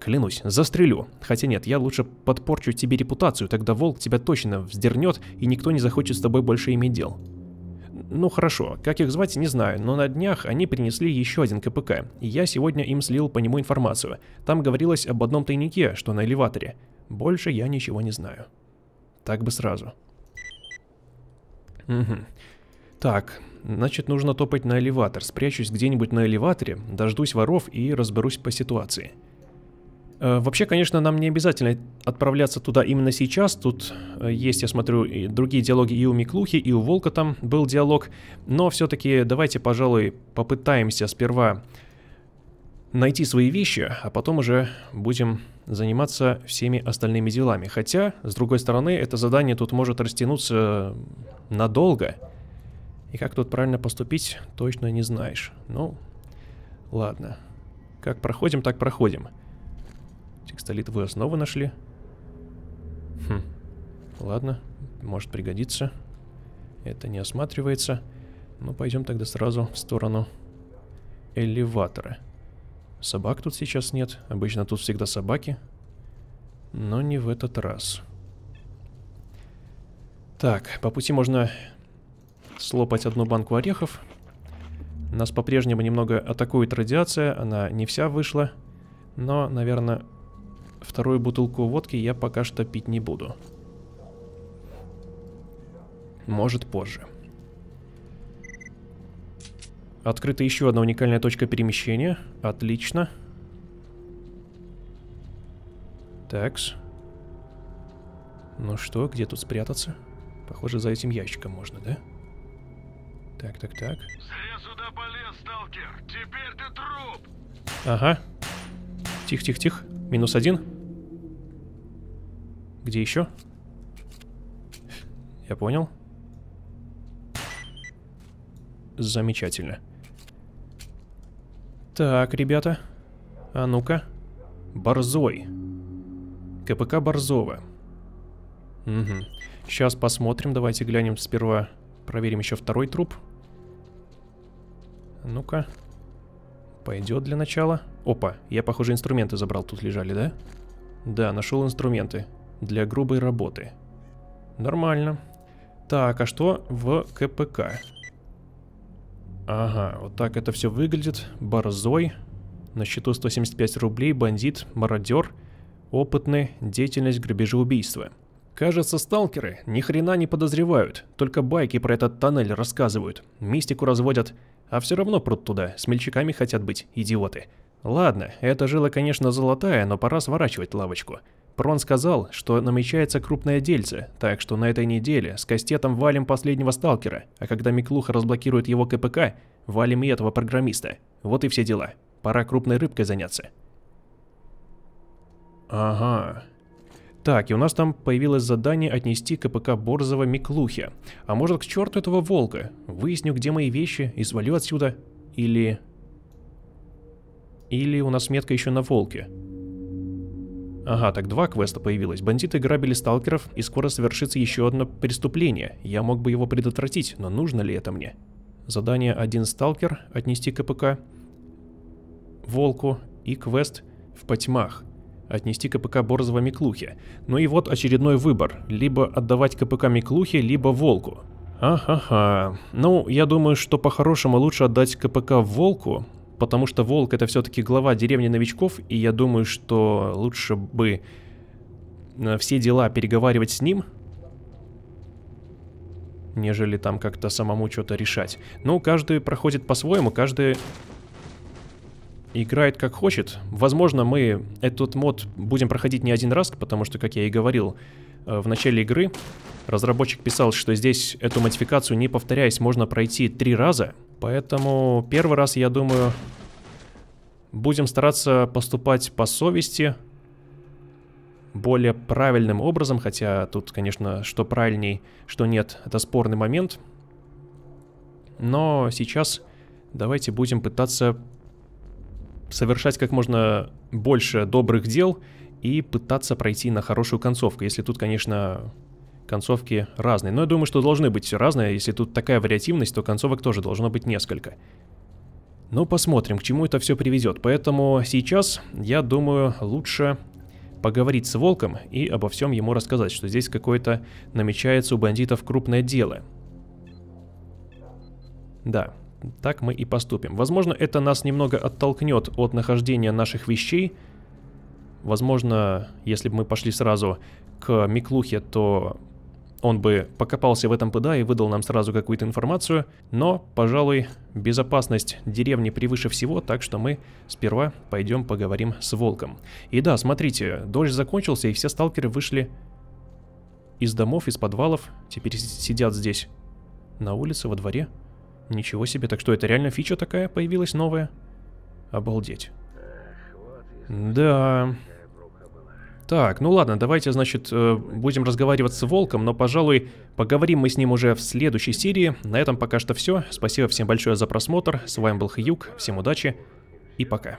Клянусь, застрелю. Хотя нет, я лучше подпорчу тебе репутацию, тогда волк тебя точно вздернет, и никто не захочет с тобой больше иметь дел. Ну хорошо, как их звать, не знаю, но на днях они принесли еще один КПК, и я сегодня им слил по нему информацию. Там говорилось об одном тайнике, что на элеваторе. Больше я ничего не знаю. Так бы сразу. Угу. Так, значит нужно топать на элеватор, спрячусь где-нибудь на элеваторе, дождусь воров и разберусь по ситуации. Э, вообще, конечно, нам не обязательно отправляться туда именно сейчас. Тут э, есть, я смотрю, и другие диалоги и у Миклухи, и у Волка там был диалог. Но все-таки давайте, пожалуй, попытаемся сперва найти свои вещи, а потом уже будем заниматься всеми остальными делами. Хотя, с другой стороны, это задание тут может растянуться надолго. И как тут правильно поступить, точно не знаешь. Ну, ладно. Как проходим, так проходим вы снова нашли. Хм. Ладно, может пригодиться. Это не осматривается. Ну, пойдем тогда сразу в сторону элеватора. Собак тут сейчас нет. Обычно тут всегда собаки. Но не в этот раз. Так, по пути можно слопать одну банку орехов. Нас по-прежнему немного атакует радиация. Она не вся вышла. Но, наверное, Вторую бутылку водки я пока что пить не буду. Может позже. Открыта еще одна уникальная точка перемещения. Отлично. Такс. Ну что, где тут спрятаться? Похоже, за этим ящиком можно, да? Так, так, так. Зря сюда полез, сталкер. Теперь ты труп. Ага. Тихо, тихо, тихо. Минус один. Где еще? Я понял. Замечательно. Так, ребята. А ну-ка. Борзой. КПК Борзова. Угу. Сейчас посмотрим. Давайте глянем сперва. Проверим еще второй труп. Ну-ка. Пойдет для начала. Опа, я, похоже, инструменты забрал, тут лежали, да? Да, нашел инструменты. Для грубой работы. Нормально. Так, а что в КПК? Ага, вот так это все выглядит. Борзой. На счету 175 рублей, бандит, мародер, опытный, деятельность грабежи убийства. Кажется, сталкеры ни хрена не подозревают, только байки про этот тоннель рассказывают, мистику разводят, а все равно прут туда, с мельчаками хотят быть, идиоты. Ладно, эта жила, конечно, золотая, но пора сворачивать лавочку. Прон сказал, что намечается крупное дельце, так что на этой неделе с кастетом валим последнего сталкера, а когда Миклуха разблокирует его КПК, валим и этого программиста. Вот и все дела. Пора крупной рыбкой заняться. Ага. Так, и у нас там появилось задание отнести КПК Борзова Миклухе. А может к черту этого волка? Выясню, где мои вещи и свалю отсюда. Или... Или у нас метка еще на волке? Ага, так два квеста появилось. Бандиты грабили сталкеров, и скоро совершится еще одно преступление. Я мог бы его предотвратить, но нужно ли это мне? Задание «Один сталкер» отнести КПК, «Волку» и квест «В потьмах» отнести КПК Борзова Миклухе. Ну и вот очередной выбор. Либо отдавать КПК Миклухе, либо Волку. Аха-ха. Ну, я думаю, что по-хорошему лучше отдать КПК Волку, потому что Волк это все-таки глава деревни новичков, и я думаю, что лучше бы э, все дела переговаривать с ним, нежели там как-то самому что-то решать. Но ну, каждый проходит по-своему, каждый играет как хочет. Возможно, мы этот мод будем проходить не один раз, потому что, как я и говорил э, в начале игры, разработчик писал, что здесь эту модификацию, не повторяясь, можно пройти три раза. Поэтому первый раз, я думаю, будем стараться поступать по совести, более правильным образом, хотя тут, конечно, что правильней, что нет, это спорный момент. Но сейчас давайте будем пытаться совершать как можно больше добрых дел и пытаться пройти на хорошую концовку. Если тут, конечно, концовки разные. Но я думаю, что должны быть все разные. Если тут такая вариативность, то концовок тоже должно быть несколько. Но ну, посмотрим, к чему это все приведет. Поэтому сейчас, я думаю, лучше поговорить с Волком и обо всем ему рассказать, что здесь какое-то намечается у бандитов крупное дело. Да, так мы и поступим. Возможно, это нас немного оттолкнет от нахождения наших вещей. Возможно, если бы мы пошли сразу к Миклухе, то он бы покопался в этом ПДА и выдал нам сразу какую-то информацию, но, пожалуй, безопасность деревни превыше всего, так что мы сперва пойдем поговорим с Волком. И да, смотрите, дождь закончился, и все сталкеры вышли из домов, из подвалов, теперь сидят здесь, на улице, во дворе. Ничего себе, так что это реально фича такая появилась новая? Обалдеть. Да. Так, ну ладно, давайте, значит, э, будем разговаривать с Волком, но, пожалуй, поговорим мы с ним уже в следующей серии. На этом пока что все. Спасибо всем большое за просмотр. С вами был Хьюк, всем удачи и пока.